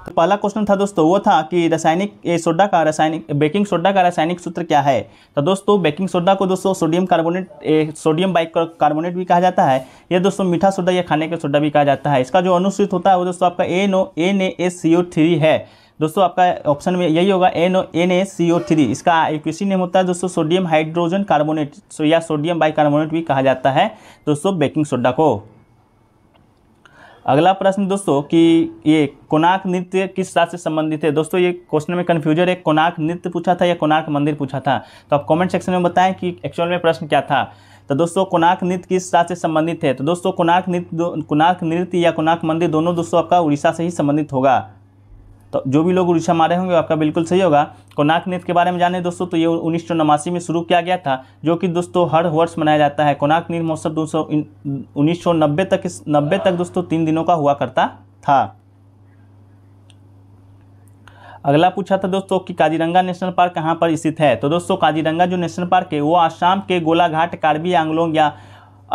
तो पहला क्वेश्चन था दोस्तों वो था कि रासायनिक सोडा का रासायनिक बेकिंग सोडा का रासायनिक सूत्र क्या है तो दोस्तों बेकिंग सोडा को दोस्तों sodium carbonate sodium bicarbonate भी कहा जाता है यह दोस्तों मीठा सोडा या खाने का सोडा भी कहा जाता है इसका जो अनुसूचित होता है वो दोस्तों आपका ए नो ए ने ए सी ओ थ्री है दोस्तों आपका ऑप्शन में यही होगा N N A C O three इसका क्वेश्चन नेम होता है दोस्तों सोडियम हाइड्रोजन कार्बोनेट सो या सोडियम बाइकार्बोनेट भी कहा जाता है दोस्तों बेकिंग सोडा को अगला प्रश्न दोस्तों कि ये कोनाक नृत्य किस रात से संबंधित है दोस्तों ये क्वेश्चन में कन्फ्यूजन है कोनाक नृत्य पूछा था या कोनाक मंदिर पूछा था तो आप कमेंट सेक्शन में बताएं कि एक्चुअल में प्रश्न क्या था तो दोस्तों कोनाक नृत्य किस राज्य से संबंधित है तो दोस्तों कोनाक नृत्य कोनाक नृत्य या कोनाक मंदिर दोनों दोस्तों आपका उड़ीसा से ही संबंधित होगा तो जो भी लोग उड़ीसा मारे होंगे आपका बिल्कुल सही होगा कोनाक नृत्य के बारे में जाने दोस्तों तो ये उन्नीस में शुरू किया गया था जो कि दोस्तों हर वर्ष मनाया जाता है कोनाक नृत्य महोत्सव दो सौ उन्नीस तक इस नब्बे तक दोस्तों तीन दिनों का हुआ करता था अगला पूछा था दोस्तों कि काजीरंगा नेशनल पार्क कहाँ पर स्थित है तो दोस्तों काजीरंगा जो नेशनल पार्क है वो आसाम के गोलाघाट कार्बी आंगलोंग या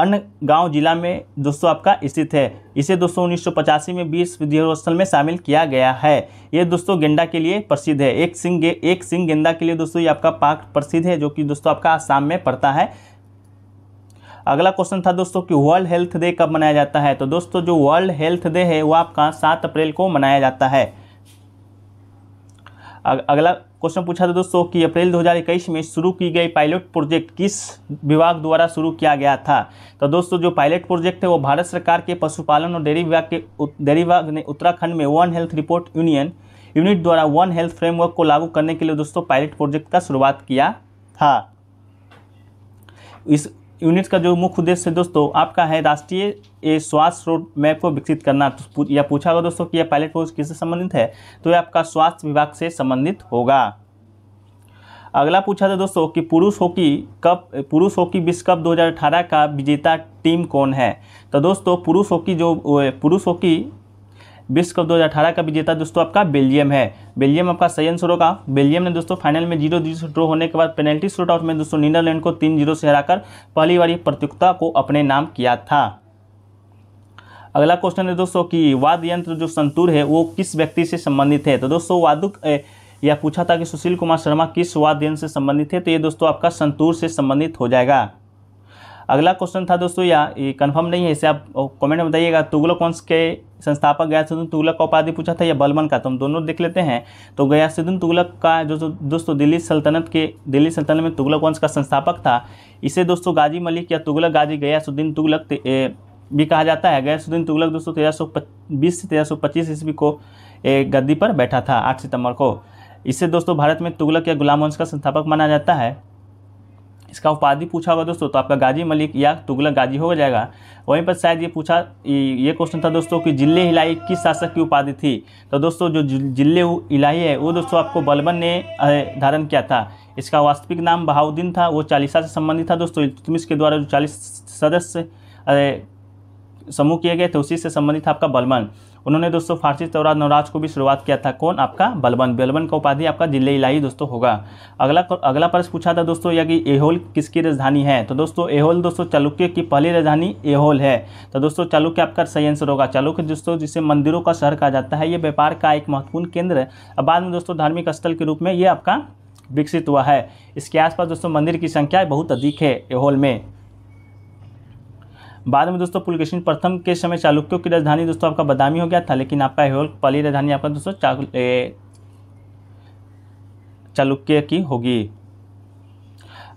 अन्य गांव जिला में दोस्तों आपका स्थित है इसे दोस्तों उन्नीस में बीस विद्यास्थल में शामिल किया गया है ये दोस्तों गेंडा के लिए प्रसिद्ध है एक सिंह एक सिंह गेंदा के लिए दोस्तों ये आपका पार्क प्रसिद्ध है जो कि दोस्तों आपका आसाम में पड़ता है अगला क्वेश्चन था दोस्तों कि वर्ल्ड हेल्थ डे कब मनाया जाता है तो दोस्तों जो वर्ल्ड हेल्थ डे है वो आपका सात अप्रैल को मनाया जाता है अगला क्वेश्चन पूछा था दोस्तों कि अप्रैल 2021 में शुरू की गई पायलट प्रोजेक्ट किस विभाग द्वारा शुरू किया गया था तो दोस्तों जो पायलट प्रोजेक्ट है वो भारत सरकार के पशुपालन और डेयरी विभाग के डेयरी विभाग ने उत्तराखंड में one health report union unit द्वारा वन हेल्थ फ्रेमवर्क को लागू करने के लिए दोस्तों पायलट प्रोजेक्ट का शुरुआत किया था इस यूनिट्स का जो मुख्य उद्देश्य है दोस्तों आपका है राष्ट्रीय स्वास्थ्य रोड मैप को विकसित करना तो या पूछा होगा दोस्तों कि यह पायलट फोर्स किससे संबंधित है तो यह आपका स्वास्थ्य विभाग से संबंधित होगा अगला पूछा था दोस्तों कि पुरुष हॉकी कप पुरुष हॉकी विश्व कप 2018 का विजेता टीम कौन है तो दोस्तों पुरुष हॉकी जो पुरुष हॉकी विश्व कप 2018 का विजेता दोस्तों आपका बेल्जियम है बेल्जियम आपका सही आंसर होगा बेल्जियम ने दोस्तों फाइनल में जीरो जीरो ड्रो होने के बाद पेनल्टी शूट आउट में दोस्तों नीदरलैंड को तीन जीरो से हराकर पहली बार प्रतियोगिता को अपने नाम किया था अगला क्वेश्चन है दोस्तों कि वाद्य यंत्र जो संतूर है वो किस व्यक्ति से संबंधित है तो दोस्तों वादुक या पूछा था कि सुशील कुमार शर्मा किस वाद यंत्र से संबंधित है तो ये दोस्तों आपका संतूर से संबंधित हो जाएगा अगला क्वेश्चन था दोस्तों या ये कंफर्म नहीं है इसे आप कमेंट में बताइएगा तुगलक वंश के संस्थापक गयासुद्दीन तुगलक का उपाधि पूछा था या बलबन का तो हम दोनों देख लेते हैं तो गयासुद्दीन तुगलक का जो दोस्तों तो दिल्ली सल्तनत के दिल्ली सल्तनत में तुगलक वंश का संस्थापक था इसे दोस्तों गाजी मलिक या तुगलक गाजी गयासुद्दीन तुगलक भी कहा जाता है गयासुद्दीन तुगलक दोस्तों तेरह सौ बीस से तेरह सौ पच्चीस ईस्वी को गद्दी पर बैठा था आठ सितंबर को इसे दोस्तों भारत में तुगलक या गुलाम वंश का संस्थापक माना जाता है इसका उपाधि पूछा होगा दोस्तों तो आपका गाजी मलिक या तुगलक गाजी हो जाएगा वहीं पर शायद ये पूछा ये क्वेश्चन था दोस्तों कि जिले इलाही किस शासक की उपाधि थी तो दोस्तों जो जिले इलाही है वो दोस्तों आपको बलबन ने धारण किया था इसका वास्तविक नाम बहाउद्दीन था वो चालीसा से संबंधित था दोस्तों इल्तुतमिश के द्वारा जो चालीस सदस्य समूह किए गए थे उसी से संबंधित था आपका बलबन उन्होंने दोस्तों फारसी तवराज नवराज को भी शुरुआत किया था कौन आपका बलबन बलबन का उपाधि आपका जिले इलाही दोस्तों होगा अगला अगला प्रश्न पूछा था दोस्तों या कि एहोल किसकी राजधानी है तो दोस्तों एहोल दोस्तों चालुक्य की पहली राजधानी एहोल है तो दोस्तों चालुक्य आपका सही आंसर होगा चालुक्य दोस्तों जिसे मंदिरों का शहर कहा जाता है ये व्यापार का एक महत्वपूर्ण केंद्र है बाद में दोस्तों धार्मिक स्थल के रूप में ये आपका विकसित हुआ है इसके आसपास दोस्तों मंदिर की संख्या बहुत अधिक है एहोल में बाद में दोस्तों पुलकेशन प्रथम के समय चालुक्यों की राजधानी दोस्तों आपका बदामी हो गया था लेकिन आपका हेवल पहली राजधानी आपका दोस्तों चालुक्य की होगी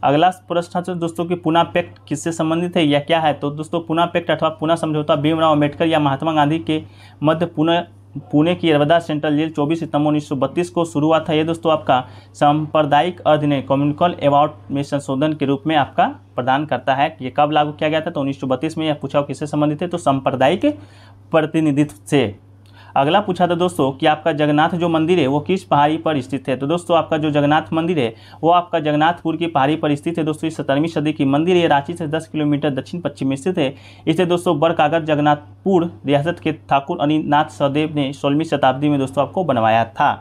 अगला प्रश्न था दोस्तों कि पुना पैक्ट किससे संबंधित है या क्या है तो दोस्तों पुना पैक्ट अथवा पुना समझौता भीमराव अम्बेडकर या महात्मा गांधी के मध्य पुनः पुणे की रवदा सेंट्रल जेल 24 सितंबर 1932 को शुरू हुआ था ये दोस्तों आपका सांप्रदायिक अधिनय कम्युनिकल अवार्ड में संशोधन के रूप में आपका प्रदान करता है ये कब लागू किया गया था तो 1932 में यह पूछा किससे संबंधित है तो सांप्रदायिक प्रतिनिधित्व से अगला पूछा था दोस्तों कि आपका जगन्नाथ जो मंदिर है वो किस पहाड़ी पर स्थित है तो दोस्तों आपका जो जगन्नाथ मंदिर है वो आपका जगन्नाथपुर की पहाड़ी पर स्थित है दोस्तों ये सत्रहवीं सदी की मंदिर है रांची से दस किलोमीटर दक्षिण पश्चिम में स्थित है इसे दोस्तों बरकागर जगन्नाथपुर रियासत के ठाकुर अनिनाथ सहदेव ने सोलहवीं शताब्दी में दोस्तों आपको बनवाया था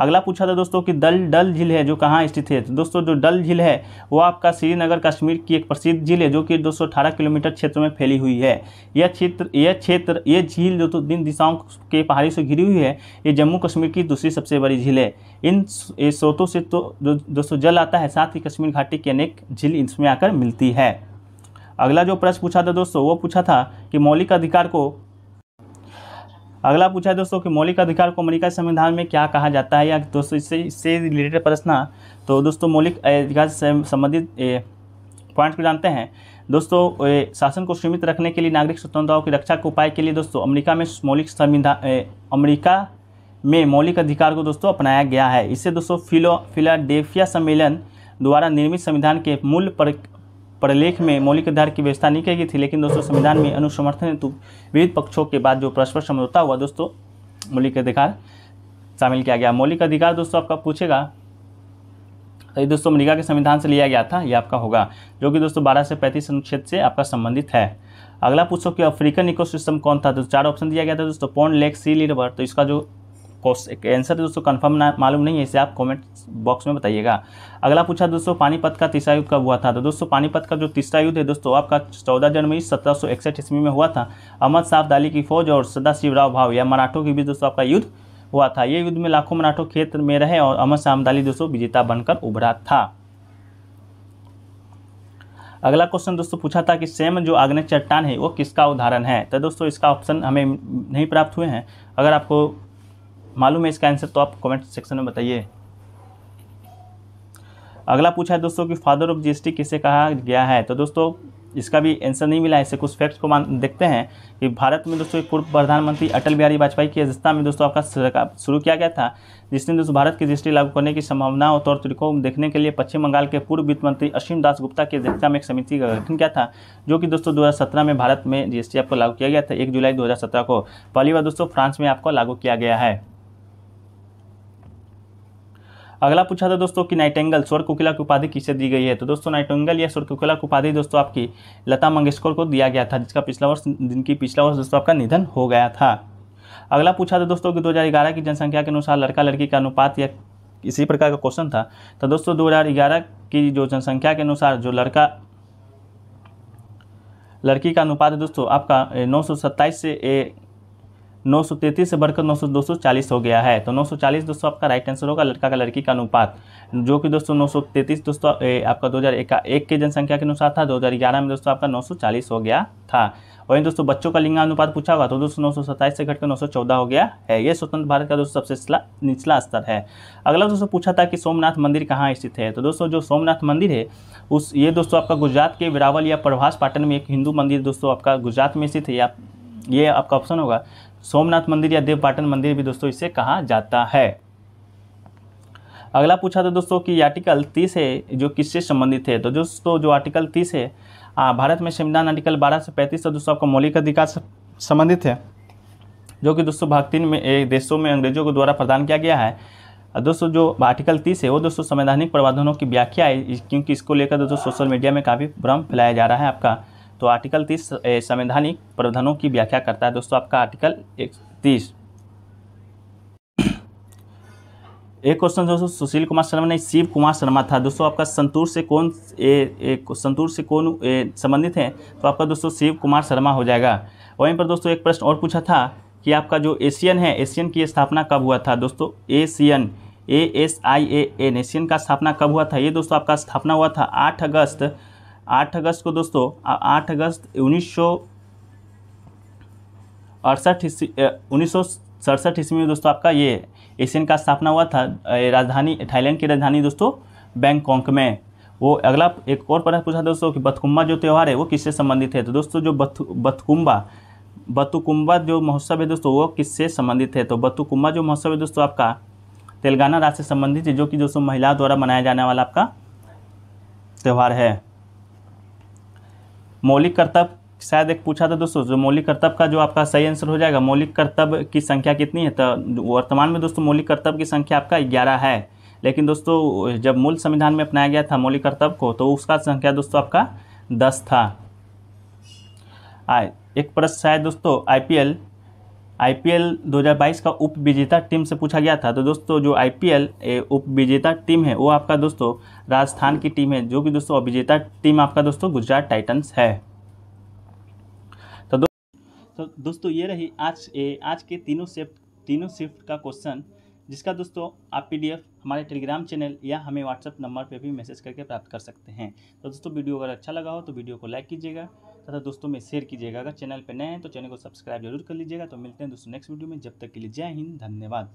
अगला पूछा था दोस्तों कि दल डल झील है जो कहाँ स्थित है तो दोस्तों जो डल झील है वो आपका श्रीनगर कश्मीर की एक प्रसिद्ध झील है जो कि दो किलोमीटर क्षेत्र में फैली हुई है यह क्षेत्र यह क्षेत्र यह झील जो तो दिन दिशाओं के पहाड़ी से घिरी हुई है ये जम्मू कश्मीर की दूसरी सबसे बड़ी झील है इन स्रोतों से तो जो दोस्तों जल आता है साथ ही कश्मीर घाटी की अनेक झील इसमें आकर मिलती है अगला जो प्रश्न पूछा था दोस्तों वो पूछा था कि मौलिक अधिकार को अगला पूछा है दोस्तों कि मौलिक अधिकार को अमेरिका संविधान में क्या कहा जाता है या दोस्तों इससे इससे रिलेटेड प्रश्न तो दोस्तों मौलिक अधिकार से संबंधित पॉइंट को जानते हैं दोस्तों शासन को सीमित रखने के लिए नागरिक स्वतंत्रताओं की रक्षा के उपाय के लिए दोस्तों अमेरिका में मौलिक संविधान अमरीका में मौलिक अधिकार को दोस्तों अपनाया गया है इससे दोस्तों फिलो फिलाडेफिया सम्मेलन द्वारा निर्मित संविधान के मूल पर प्रलेख में मौलिक अधिकार की व्यवस्था नहीं की गई थी लेकिन दोस्तों संविधान में अनुसमर्थन हेतु विविध पक्षों के बाद जो परस्पर समझौता हुआ दोस्तों मौलिक अधिकार शामिल किया गया मौलिक अधिकार दोस्तों आपका पूछेगा तो ये दोस्तों अमरीका के संविधान से लिया गया था ये आपका होगा जो कि दोस्तों बारह से पैंतीस अनुच्छेद से आपका संबंधित है अगला पूछो कि अफ्रीकन इकोसिस्टम कौन था तो चार ऑप्शन दिया गया था दोस्तों पॉन्ड लेक सी रिवर तो इसका जो आंसर दोस्तों कंफर्म ना मालूम नहीं है इसे आप कमेंट बॉक्स में बताइएगा अगला पूछा दोस्तों पानीपत का तीसरा युद्ध कब हुआ था तो दोस्तों पानीपत का जो तीसरा युद्ध है दोस्तों आपका चौदह जनवरी सत्रह सौ इकसठ ईस्वी में हुआ था अहमद साहब दाली की फौज और सदाशिवराव भाव या मराठों के बीच दोस्तों आपका युद्ध हुआ था ये युद्ध में लाखों मराठों क्षेत्र में रहे और अहमद शाह दाली दोस्तों विजेता बनकर उभरा था अगला क्वेश्चन दोस्तों पूछा था कि सेम जो आग्नेय चट्टान है वो किसका उदाहरण है तो दोस्तों इसका ऑप्शन हमें नहीं प्राप्त हुए हैं अगर आपको मालूम है इसका आंसर तो आप कमेंट सेक्शन में बताइए अगला पूछा है दोस्तों कि फादर ऑफ जीएसटी किसे कहा गया है तो दोस्तों इसका भी आंसर नहीं मिला ऐसे कुछ फैक्ट्स को मान देखते हैं कि भारत में दोस्तों पूर्व प्रधानमंत्री अटल बिहारी वाजपेयी की अध्यक्षता में दोस्तों आपका सरकार शुरू किया गया था जिसने दोस्तों भारत की जीएसटी लागू करने की संभावना और तौर तरीकों को देखने के लिए पश्चिम बंगाल के पूर्व वित्त मंत्री अश्विन दास गुप्ता की अध्यक्षता में एक समिति का गठन किया था जो कि दोस्तों दो में भारत में जीएसटी आपको लागू किया गया था एक जुलाई दो को पहली बार दोस्तों फ्रांस में आपको लागू किया गया है अगला पूछा था दोस्तों कि नाइटेंगल स्वर कोकिला की उपाधि किसे दी गई है तो दोस्तों नाइटेंगल या स्वर कोकिला की उपाधि दोस्तों आपकी लता मंगेशकर को दिया गया था जिसका पिछला वर्ष जिनकी पिछला वर्ष दोस्तों आपका निधन हो गया था अगला पूछा था दोस्तों कि दो की जनसंख्या के अनुसार लड़का लड़की का अनुपात या इसी प्रकार का क्वेश्चन था तो दोस्तों दो की जो जनसंख्या के अनुसार जो लड़का लड़की का अनुपात दोस्तों आपका नौ से नौ सौ से बढ़कर नौ सौ दो सौ चालीस हो गया है तो नौ सौ चालीस दोस्तों आपका राइट आंसर होगा लड़का का लड़की का अनुपात जो कि दोस्तों नौ सौ ए, दोस्तों आपका दो हज़ार एक के जनसंख्या के अनुसार था दो हज़ार ग्यारह में दोस्तों आपका नौ सौ चालीस हो गया था वहीं दोस्तों बच्चों का लिंगानुपात पूछा हुआ तो दोस्तों नौ सौ सत्ताईस से घटकर नौ सौ चौदह हो गया है ये स्वतंत्र भारत का दोस्तों सबसे निचला स्तर है अगला दोस्तों पूछा था कि सोमनाथ मंदिर कहाँ स्थित है तो दोस्तों जो सोमनाथ मंदिर है उस ये दोस्तों आपका गुजरात के विरावल या प्रभास पाटन में एक हिंदू मंदिर दोस्तों आपका गुजरात में स्थित है या ये आपका ऑप्शन होगा सोमनाथ मंदिर या देवपाटन मंदिर भी दोस्तों इसे कहा जाता है अगला पूछा था दोस्तों कि आर्टिकल तीस है जो किससे संबंधित है तो दोस्तों जो आर्टिकल तीस है आ, भारत में संविधान आर्टिकल बारह से पैंतीस तो दोस्तों आपका मौलिक अधिकार से संबंधित है जो कि दोस्तों भाग तीन में देशों में अंग्रेजों के द्वारा प्रदान किया गया है दोस्तों जो आर्टिकल तीस है वो दोस्तों संवैधानिक प्रावधानों की व्याख्या है क्योंकि इसको लेकर दोस्तों सोशल मीडिया में काफ़ी भ्रम फैलाया जा रहा है आपका तो आर्टिकल तीस संवैधानिक प्रावधानों की व्याख्या करता है दोस्तों आपका आर्टिकल एक तीस एक क्वेश्चन दोस्तों सुशील कुमार शर्मा नहीं शिव कुमार शर्मा था दोस्तों आपका संतूर से कौन ए, ए, संतूर से कौन संबंधित है तो आपका दोस्तों शिव कुमार शर्मा हो जाएगा वहीं पर दोस्तों एक प्रश्न और पूछा था कि आपका जो एशियन है एशियन की स्थापना कब हुआ था दोस्तों Asian A S I A N Asian का स्थापना कब हुआ था ये दोस्तों आपका स्थापना हुआ था आठ अगस्त आठ अगस्त को दोस्तों आठ अगस्त उन्नीस सौ अड़सठ उन्नीस सौ सड़सठ ईस्वी में दोस्तों आपका ये एशियन का स्थापना हुआ था राजधानी थाईलैंड की राजधानी दोस्तों बैंकॉक में वो अगला एक और प्रश्न पूछा दोस्तों कि बथकुम्बा जो त्यौहार है वो किससे संबंधित है तो दोस्तों जो बथ बथकुम्बा बतुकुम्बा जो महोत्सव है दोस्तों वो किससे संबंधित है तो बतुकुम्बा जो महोत्सव है दोस्तों आपका तेलंगाना राज्य से संबंधित है जो कि दोस्तों महिला द्वारा मनाया जाने वाला आपका त्यौहार है मौलिक कर्तव्य शायद एक पूछा था दोस्तों जो मौलिक कर्तव्य का जो आपका सही आंसर हो जाएगा मौलिक कर्तव्य की संख्या कितनी है तो वर्तमान में दोस्तों मौलिक कर्तव्य की संख्या आपका ग्यारह है लेकिन दोस्तों जब मूल संविधान में अपनाया गया था मौलिक कर्तव्य को तो उसका संख्या दोस्तों आपका दस था आए एक प्रश्न शायद दोस्तों आई आईपीएल 2022 का उप विजेता टीम से पूछा गया था तो दोस्तों जो आईपीएल उप विजेता टीम है वो आपका दोस्तों राजस्थान की टीम है जो कि दोस्तों अभिजेता टीम आपका दोस्तों गुजरात टाइटन्स है तो दो, तो दोस्तों ये रही आज ए, आज के तीनों शिफ्ट तीनों शिफ्ट का क्वेश्चन जिसका दोस्तों आप पीडीएफ हमारे टेलीग्राम चैनल या हमें व्हाट्सअप नंबर पर भी मैसेज करके प्राप्त कर सकते हैं तो दोस्तों वीडियो अगर अच्छा लगा हो तो वीडियो को लाइक कीजिएगा तथा दोस्तों में शेयर कीजिएगा अगर चैनल पर नए हैं तो चैनल को सब्सक्राइब जरूर कर लीजिएगा तो मिलते हैं दोस्तों नेक्स्ट वीडियो में जब तक के लिए जय हिंद धन्यवाद